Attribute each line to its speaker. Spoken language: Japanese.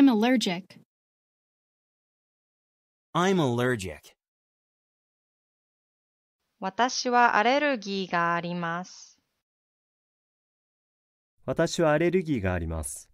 Speaker 1: I'm allergic.
Speaker 2: I'm allergic.
Speaker 1: 私はアレルギーがあります。
Speaker 3: 私はアレルギーがあります。